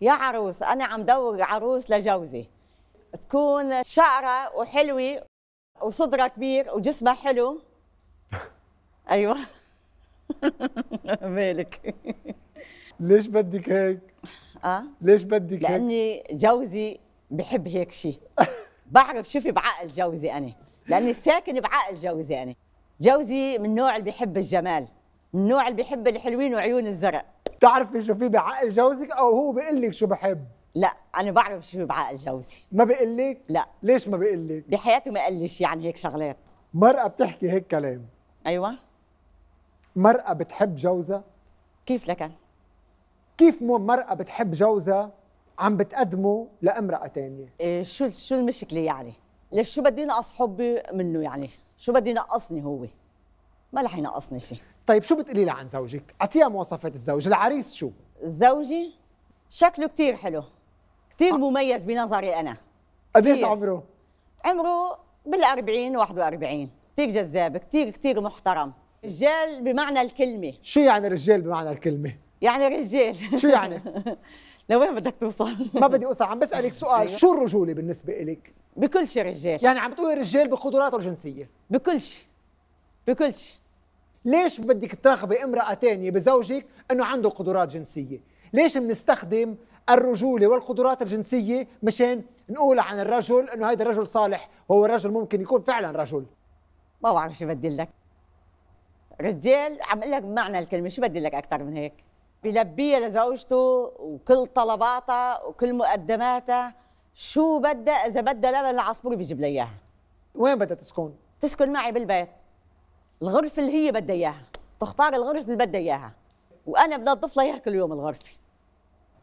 يا عروس أنا عم دور عروس لجوزي تكون شعره وحلوة وصدرها كبير وجسمها حلو أيوة مالك ليش بدك هيك؟ اه ليش بدك هيك؟ لأني جوزي بحب هيك شيء بعرف شوفي بعقل جوزي أنا لأني ساكن بعقل جوزي أنا جوزي من النوع اللي بحب الجمال من النوع اللي بيحب الحلوين وعيون الزرق بتعرفي شو في بعقل جوزك او هو بيقول لك شو بحب لا انا بعرف شو بعقل جوزي ما بيقول لك لا ليش ما بيقول لك بحياته ما قال شيء يعني هيك شغلات مرأة بتحكي هيك كلام ايوه مرأة بتحب جوزها كيف لك كيف مرأة بتحب جوزها عم بتقدمه لامرأة تانية إيه شو شو المشكلة يعني ليش شو بدي نقص حبي منه يعني شو بدي نقصني هو ما رح ينقصني شيء طيب شو بتقولي لي عن زوجك؟ اعطيها مواصفات الزوج، العريس شو؟ زوجي شكله كثير حلو كثير آه. مميز بنظري انا قديش عمره؟ عمره بال40 41 كثير جذاب كثير كثير محترم رجال بمعنى الكلمة شو يعني رجال بمعنى الكلمة؟ يعني رجال شو يعني؟ لوين بدك توصل؟ ما بدي اوصل عم بسألك سؤال أيوة. شو الرجولة بالنسبة إلك؟ بكل شيء رجال يعني عم تقولي رجال بقدراته الجنسية بكل شيء بكل شيء ليش بدك تراقبي امرأة تانية بزوجك أنه عنده قدرات جنسية ليش بنستخدم الرجولة والقدرات الجنسية مشان نقول عن الرجل أنه هذا الرجل صالح وهو رجل ممكن يكون فعلا رجل ما بعرف شو بدي لك رجال عم اقول لك بمعنى الكلمه شو بدي لك اكثر من هيك بلبيها لزوجته وكل طلباتها وكل مقدماتها شو بدها اذا بدها لبن العصفور بيجيب لها اياها وين بدها تسكن؟ تسكن معي بالبيت الغرفه اللي هي بدها اياها تختار الغرفه اللي بدها اياها وانا بدي اضيف لها كل يوم الغرفه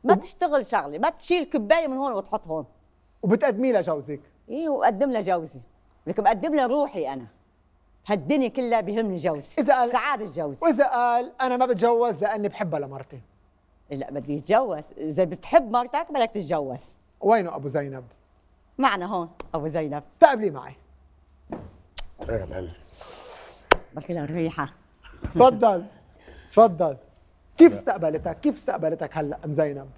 ما تشتغل شغله ما تشيل كبايه من هون وتحط هون وبتقدمي لها جوزك ايه وقدم لها جوزي لك بقدم لها روحي انا هالدنيا كلها بيهمني جوزي إذا قال سعادة جوزي وإذا قال أنا ما بتجوز لأني بحبها لمرتي لا بدي يتجوز إذا بتحب مرتك بدك تتجوز وينه أبو زينب؟ معنا هون أبو زينب استقبلي معي باكلها الريحه تفضل تفضل كيف استقبلتك كيف استقبلتك هلا ام زينب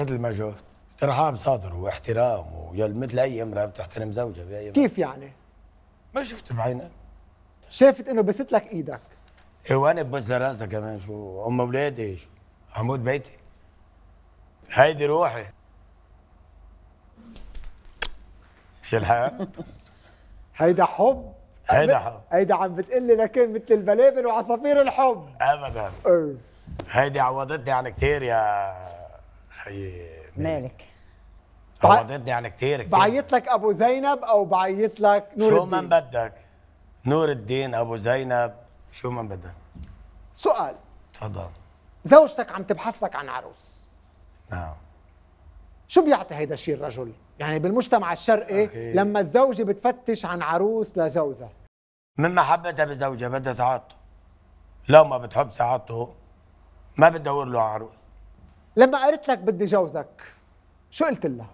مثل ما شفت ترحام صادر واحترام مثل اي امراه بتحترم زوجها بأي كيف يعني ما شفت بعينك شافت انه بست لك ايدك ايه وانا ببص لراسها كمان شو ام اولادي شو عمود بيتي هيدي روحي مش الحق هيدا حب هيدا حب هيدا عم بتقلي لكن مثل البلابل وعصافير الحب ابدا هيدي عوضتني عن كثير يا خيي مالك عوضتني عن كثير كثير بعيط لك ابو زينب او بعيط لك نور شو الدين شو من بدك نور الدين ابو زينب شو من بدك سؤال تفضل زوجتك عم تبحث لك عن عروس نعم شو بيعطي هيدا الشيء الرجل؟ يعني بالمجتمع الشرقي أخير. لما الزوجة بتفتش عن عروس لجوزها من محبتها بزوجها بدها سعادته لو ما بتحب سعادته ما بتدور له عروس لما قالت لك بدي جوزك شو قلت لها؟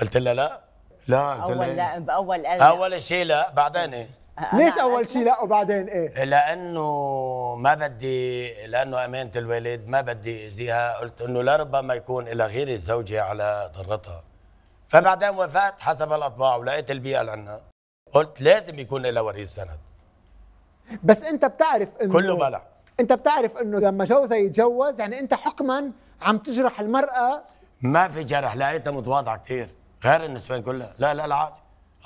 قلت لها لا لا قلت اول إيه؟ لا باول قلب اول شيء لا بعدين ايه ليش اول شيء لا وبعدين ايه؟ لانه ما بدي لانه امانه الوالد ما بدي اذيها قلت انه لربما يكون الى غير الزوجه على ضرتها فبعدين وافقت حسب الاطباع ولقيت البيئه اللي عندنا قلت لازم يكون لها وريث سند بس انت بتعرف انه كله بلع انت بتعرف انه لما جوزها يتجوز يعني انت حكما عم تجرح المراه ما في جرح لقيتها متواضعه كثير غير النسبة كلها لا لا لا عادي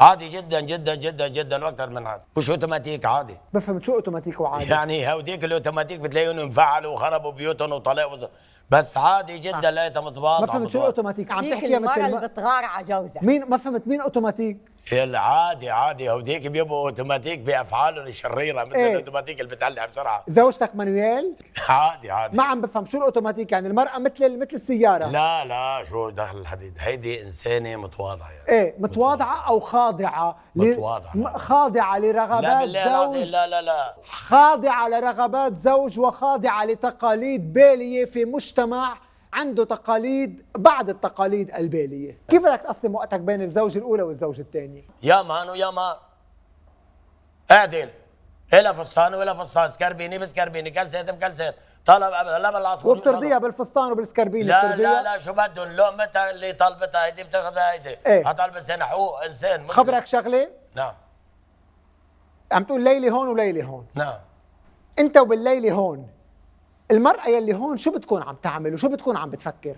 عادي جدا جدا جدا جدا واكثر من عادي مش اوتوماتيك عادي بفهم شو اوتوماتيك وعادي يعني هوديك الاوتوماتيك بتلاقيهم انفعلوا وخربوا بيوتهم وطلعوا بس عادي جدا لقيتها متواضعه ما فهمت شو اوتوماتيك عم تحكي مثل المره اللي بتغار على جوزها مين ما فهمت مين اوتوماتيك العادي عادي هوديك بيبقوا اوتوماتيك بافعالهم الشريره مثل ايه؟ الاوتوماتيك اللي بتعلق بسرعه زوجتك مانويل عادي عادي ما عم بفهم شو الاوتوماتيك يعني المراه مثل مثل السياره لا لا شو دخل الحديد هيدي انسانه متواضعه يعني. ايه متواضعه, او خاضعه متواضعه ل... خاضعه لرغبات لا بالله زوج لا لا لا خاضعه لرغبات زوج وخاضعه لتقاليد باليه في مجتمع عنده تقاليد بعد التقاليد الباليه كيف بدك تقسم وقتك بين الزوجه الاولى والزوجه الثانيه يا مانو يا ما اعدل إلا إيه فستان ولا فستان سكربيني بسكربيني كلسيت بكلسيت طلب لا بالعصفور وبترضيها بالفستان وبالسكربيني لا لا لا شو بدهم لقمتها اللي طلبتها هيدي بتاخذها هيدي ايه؟ هطلب انسان حقوق انسان خبرك شغله؟ نعم عم تقول ليلي هون وليلي هون نعم انت وبالليلي هون المرأة يلي هون شو بتكون عم تعمل وشو بتكون عم بتفكر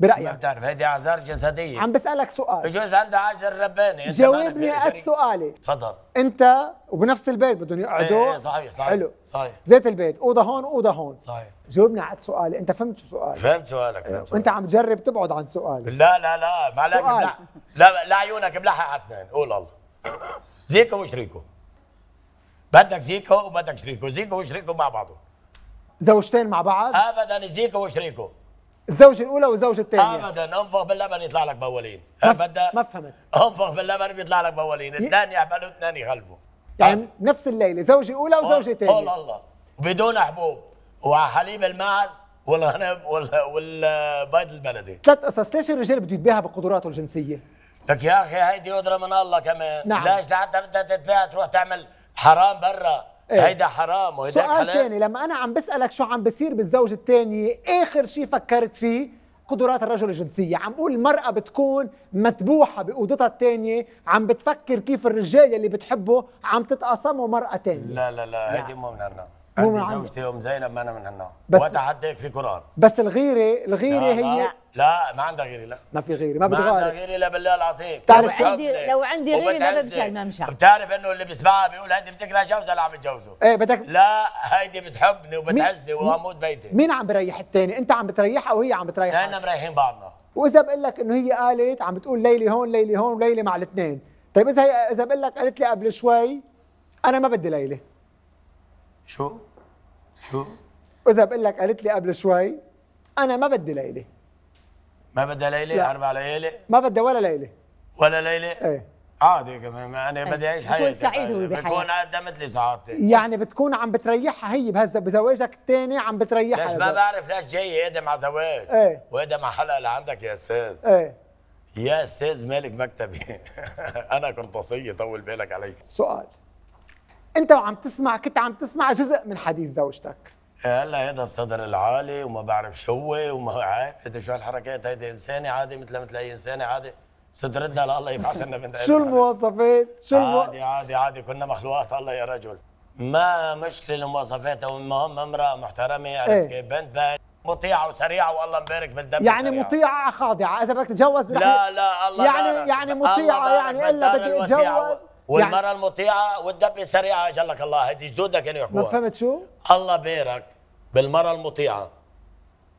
برايك ما بتعرف هيدي اعذار جسديه عم بسالك سؤال بجوز عندها عذر رباني جاوبني قد سؤالي تفضل انت وبنفس البيت بدهم يقعدوا ايه ايه صحيح صحيح حلو صحيح زيت البيت اوضه هون اوضه هون صحيح جاوبني قد سؤالي انت فهمت شو سؤالي فهمت سؤالك ايه. وانت عم تجرب تبعد عن سؤالي لا لا لا ما عليك لا لا عيونك بلحق على اثنين قول الله زيكو وشريكو بدك زيكو وبدك شريكو زيكو وشريكو مع بعضهم زوجتين مع بعض ابدا زيكو وشريكو الزوجة الأولى والزوجة الثانية أبدا انفخ باللبن يطلع لك بولين أبدا ما فهمت انفخ باللبن بيطلع لك بولين الثاني يعملوا الثاني يغلبوا يعني نفس الليلة زوجة أولى وزوجة ثانية قول الله بدون حبوب وحليب المعز والغنم والبيض البلدي ثلاث قصص ليش الرجال بده يتباهى بقدراته الجنسية؟ لك يا أخي هيدي قدرة من الله كمان نعم. ليش لحتى بدها تتباهى تروح تعمل حرام برا إيه؟ هيدا حرام وهيدا سؤال تاني لما انا عم بسالك شو عم بصير بالزوج الثاني اخر شيء فكرت فيه قدرات الرجل الجنسية عم بقول المرأة بتكون متبوحة بأوضتها الثانية عم بتفكر كيف الرجال اللي بتحبه عم تتقاسمه مرأة تانية لا لا لا, هيدي يعني. مو من مو عندي زوجتي ام زينب ما انا من هالنوع بس واتعداك في قران بس الغيره الغيره لا هي لا, لا ما عندها غيره لا ما في غيره ما بتغار ما عندها غيره لا بالله العظيم بتعرف عندي لو عندي غيره ما بمشي ما بمشي بتعرف انه اللي بيسمعها بيقول هيدي بتكره جوزها اللي عم بتجوزه ايه بدك لا هيدي بتحبني وبتعزني واموت بيتي مين عم بريح الثاني انت عم بتريحها وهي عم بتريحها احنا مريحين بعضنا واذا بقول لك انه هي قالت عم بتقول ليلي هون ليلي هون ليلي مع الاثنين طيب اذا هي اذا بقول لك قالت لي قبل شوي انا ما بدي ليلي شو؟ شو؟ واذا بقول لك قالت لي قبل شوي انا ما بدي ليله ما بدها ليله اربع ليالي ما بدي ولا ليله ولا ليله؟ ايه عادي آه، كمان انا إيه. بدي اعيش حياتي بكون سعيد هو بحياتي بكون قدمت لي سعادتي يعني بتكون عم بتريحها هي بهز بزواجك الثاني عم بتريحها ليش ما بعرف ليش جاي هيدا مع زواج ايه وهيدا مع حلقه لعندك يا استاذ ايه يا استاذ مالك مكتبي انا قرطاسيه طول بالك علي سؤال انت وعم تسمع كنت عم تسمع جزء من حديث زوجتك إيه، هلا هيدا الصدر العالي وما بعرف شو هو وما عارف شو هالحركات هيدي انسانه عادي مثل مثل اي انسانه عادي صدرتنا لله يبعث لنا بنت شو المواصفات؟ شو المو... عادي عادي عادي كنا مخلوقات الله يا رجل ما مشكله المواصفات المهم امراه محترمه عرفت ايه؟ كيف بنت بقى مطيعه وسريعه والله مبارك بالدم يعني سريعة. مطيعه خاضعه اذا بدك تتجوز لا لا الله يعني بارك. يعني مطيعه يعني الا بدي اتجوز يعني- والمراه يعني المطيعه والدبه السريعه اجلك الله هدي جدودك كانوا يحكوها ما فهمت شو؟ الله بارك بالمراه المطيعه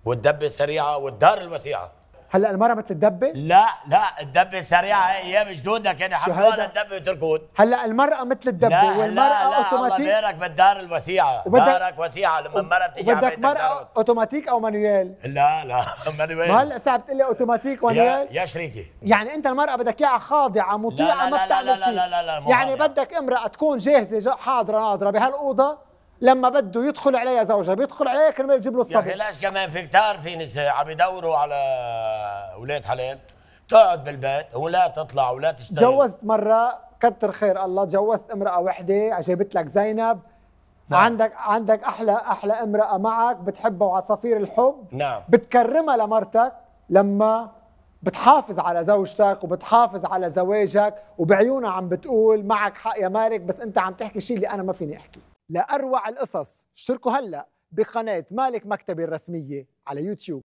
والدبه السريعه والدار الوسيعه هلا المره مثل الدبه؟ لا لا الدبه سريعه هي مش دونك يعني حملوها الدبه وتركض هلا المراه مثل الدبه والمراه لا اوتوماتيك لا لا بالدار الوسيعه وبدك دارك وسيعه لما المراه بتيجي بدك مراه اوتوماتيك او مانويل لا لا مانويل هلا ساعه بتقول لي اوتوماتيك مانويل يا شريكي يعني انت المراه بدك اياها خاضعه مطيعه ما بتعمل شيء لا لا لا لا يعني بدك امراه تكون جاهزه حاضره ناضره بهالاوضه لما بده يدخل عليها زوجها بيدخل عليها كرمال يجيب له الصبي يا ليش كمان في كتار في نساء عم يدوروا على اولاد حلال تقعد بالبيت ولا تطلع ولا تشتغل جوزت مره كتر خير الله جوزت امراه وحده جابت لك زينب نعم. عندك عندك احلى احلى امراه معك بتحبها وعصافير الحب نعم بتكرمها لمرتك لما بتحافظ على زوجتك وبتحافظ على زواجك وبعيونها عم بتقول معك حق يا مالك بس انت عم تحكي شيء اللي انا ما فيني احكي لأروع القصص اشتركوا هلأ بقناة مالك مكتبي الرسمية على يوتيوب